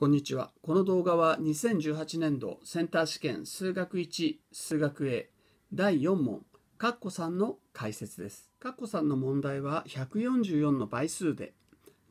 こんにちは。この動画は2018年度センター試験数学1、数学 A 第4問、カッコさんの解説です。カッコさんの問題は144の倍数で、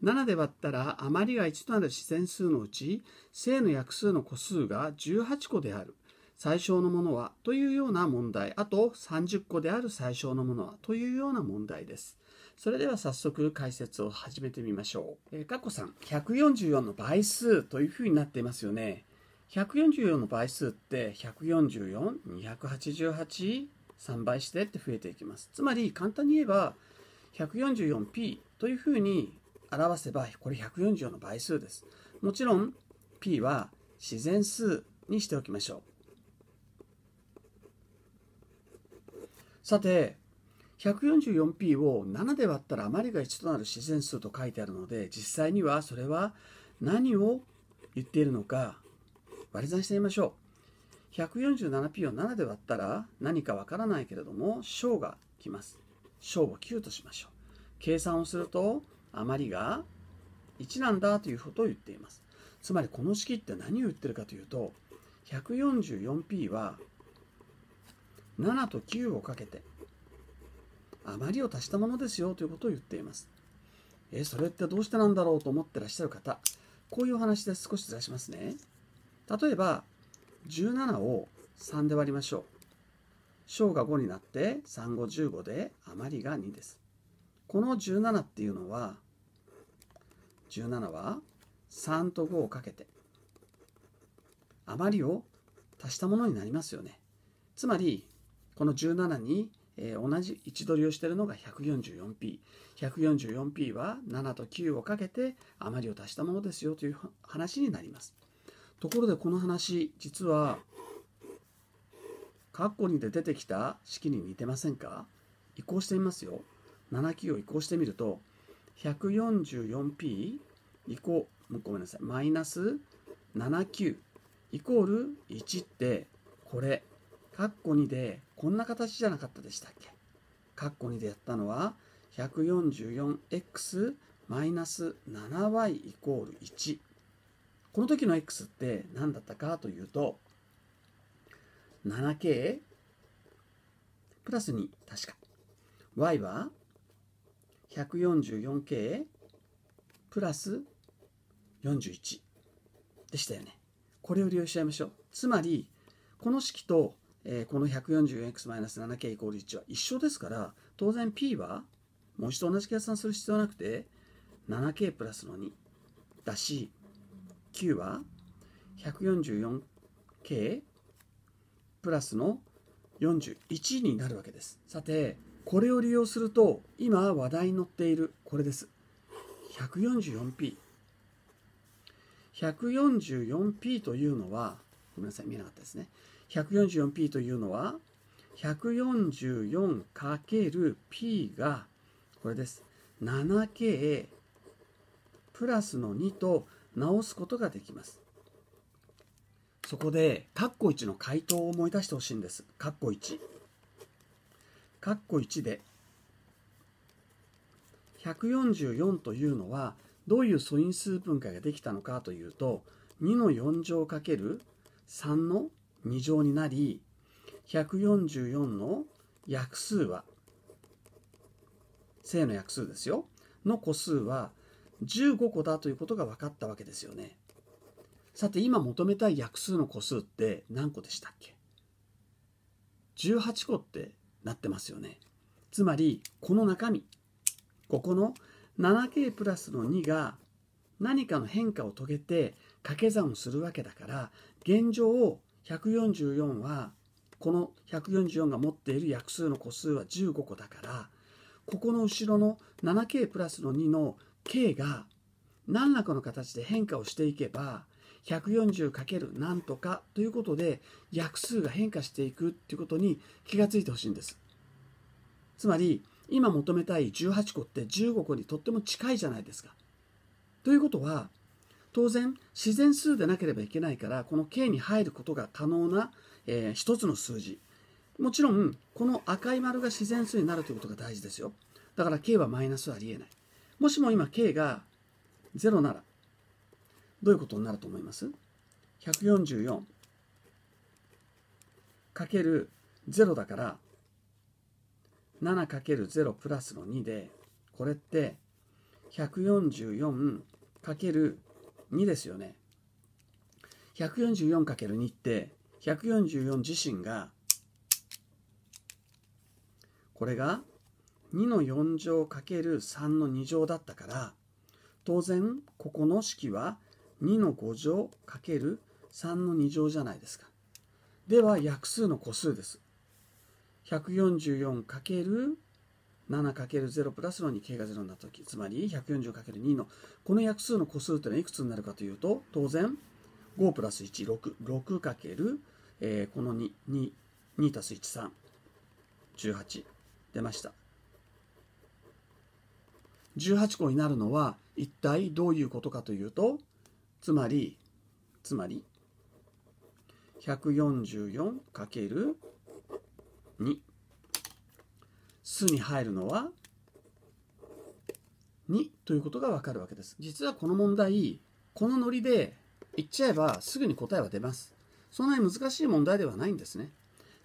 7で割ったら余りが1となる自然数のうち、正の約数の個数が18個である。最小のものはというような問題。あと30個である最小のものはというような問題です。それでは早速解説を始めてみましょう。えー、こさん、144の倍数というふうになっていますよね。144の倍数って144、288、3倍してって増えていきます。つまり簡単に言えば 144p というふうに表せばこれ144の倍数です。もちろん p は自然数にしておきましょう。さて 144p を7で割ったら余りが1となる自然数と書いてあるので実際にはそれは何を言っているのか割り算してみましょう 147p を7で割ったら何かわからないけれども小が来ます小を9としましょう計算をすると余りが1なんだということを言っていますつまりこの式って何を言ってるかというと 144p は7と9をかけて余りを足したものですよということを言っています。えそれってどうしてなんだろうと思ってらっしゃる方、こういうお話で少しずらしますね。例えば、17を3で割りましょう。小が5になって3、5、15で余りが2です。この17っていうのは、17は3と5をかけて、余りを足したものになりますよね。つまり、この17にえー、同じ位置取りをしているのが 144p。144p は7と9をかけて余りを足したものですよという話になります。ところでこの話、実は、カッコ2で出てきた式に似てませんか移行してみますよ。79を移行してみると、144p イコごめんなさい、マイナス79イコール1って、これ、括弧コ2でこんな形じゃなかったでしたっけ括弧コ2でやったのは 144x-7y イコール1この時の x って何だったかというと 7k プラス2確か y は 144k プラス41でしたよねこれを利用しちゃいましょうつまりこの式とえこの 140x-7k イコール1は一緒ですから当然 p はもう一度同じ計算する必要はなくて 7k プラスの2だし q は 144k プラスの41になるわけですさてこれを利用すると今話題に載っているこれです 144p 144p というのはごめんなさい見えなかったですね 144p というのは 144×p がこれです 7k プラスの2と直すことができますそこで括弧1の回答を思い出してほしいんです括弧1括弧1で144というのはどういう素因数分解ができたのかというと2の4乗かける3の2乗になり144の約数は正の約数ですよの個数は15個だということが分かったわけですよね。さて今求めたい約数の個数って何個でしたっけ ?18 個ってなってますよね。つまりこの中身ここの 7k プラスの2が何かの変化を遂げて掛け算をするわけだから現状を144はこの144が持っている約数の個数は15個だからここの後ろの 7k プラスの2の k が何らかの形で変化をしていけば 140× 何とかということで約数が変化していくっていうことに気がついてほしいんです。つまり今求めたい18個って15個にとっても近いじゃないですか。ということは当然自然数でなければいけないからこの K に入ることが可能な、えー、1つの数字もちろんこの赤い丸が自然数になるということが大事ですよだから K はマイナスはありえないもしも今 K が0ならどういうことになると思います ?144 かける0だから7かける0プラスの2でこれって144かける2ですよね 144×2 って144自身がこれが2の4乗 ×3 の2乗だったから当然ここの式は2の5乗 ×3 の2乗じゃないですか。では約数の個数です。144× 7×0 プラスの2、k が0になったとき、つまり 140×2 のこの約数の個数というのはいくつになるかというと、当然5プラス1、6、6かける、えー、この2、2、2たす1、3、18出ました。18個になるのは一体どういうことかというと、つまり、つまり、144×2 すに入るのは2ということがわかるわけです。実はこの問題、このノリで言っちゃえばすぐに答えは出ます。そんなに難しい問題ではないんですね。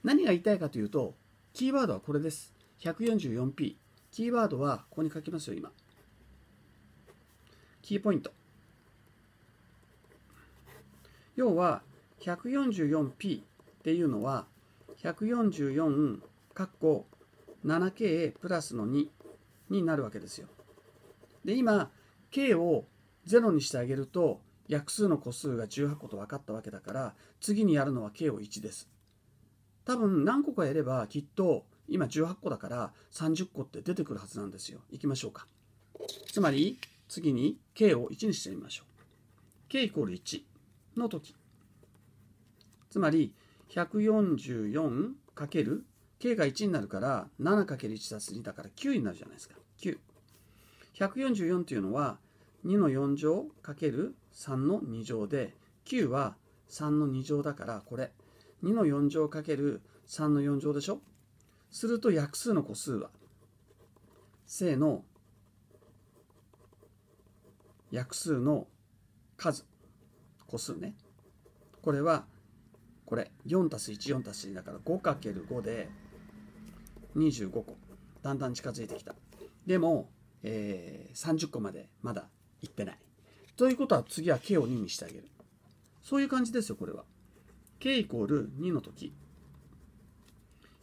何が言いたいかというと、キーワードはこれです。144p。キーワードはここに書きますよ、今。キーポイント。要は、144p っていうのは、144、括弧 7k プラスの2になるわけですよ。で、今、k を0にしてあげると、約数の個数が18個と分かったわけだから、次にやるのは k を1です。多分何個かやればきっと今18個だから30個って出てくるはずなんですよ。いきましょうか。つまり次に k を1にしてみましょう。k イコール1の時。つまり 144×1 k が1になるから 7×1 足す2だから9になるじゃないですか。9。144っていうのは2の4乗 ×3 の2乗で9は3の2乗だからこれ2の4乗 ×3 の4乗でしょすると約数の個数は正の約数の数個数ねこれはこれ4 1 4 2だから 5×5 で25個だんだん近づいてきたでも、えー、30個までまだいってないということは次は k を2にしてあげるそういう感じですよこれは k イコール2の時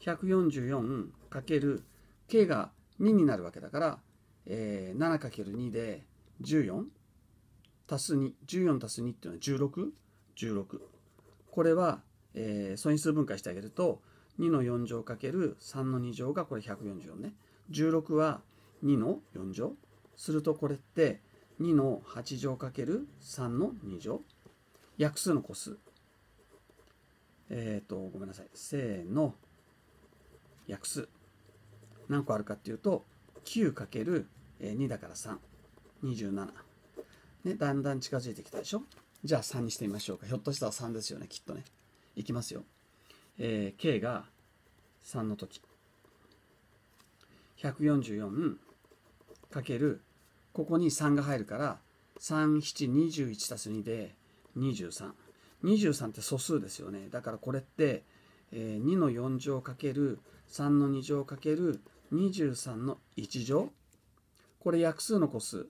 144× k が2になるわけだから、えー、7×2 で14足す2 14足す2っていうのは1616 16これは、えー、素因数分解してあげると2の4乗かける3の2乗がこれ144ね。16は2の4乗。するとこれって2の8乗かける3の2乗。約数の個数。えっ、ー、と、ごめんなさい。せーの。約数。何個あるかっていうと、9かける2だから3。27。ね、だんだん近づいてきたでしょじゃあ3にしてみましょうか。ひょっとしたら3ですよね、きっとね。いきますよ。えー、k が3の時 144× ここに3が入るから3721たす2で2323って素数ですよねだからこれって、えー、2の4乗かける3の2乗かける23の1乗これ約数の個数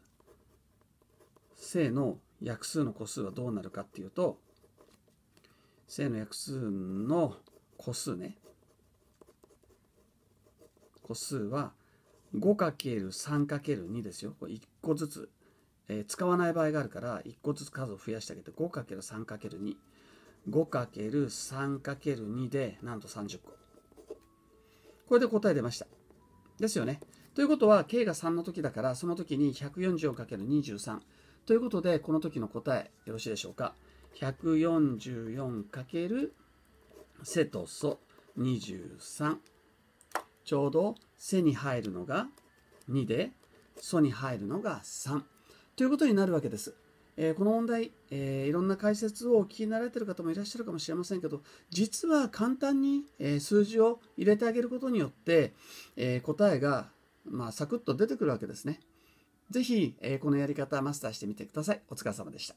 正の約数の個数はどうなるかっていうと正の約数の個数ね個数は 5×3×2 ですよこれ1個ずつ、えー、使わない場合があるから1個ずつ数を増やしてあげて 5×3×2 5×3×2 でなんと30個これで答え出ましたですよねということは k が3の時だからその時に 144×23 ということでこの時の答えよろしいでしょうか 144× セとソ23ちょうど背に入るのが2でソに入るのが3ということになるわけです。えー、この問題、えー、いろんな解説をお聞きになられている方もいらっしゃるかもしれませんけど実は簡単に、えー、数字を入れてあげることによって、え答えが、まあ、サクッと出てくるわけですね。是非えこのやり方マスターしてみてください。お疲れ様でした。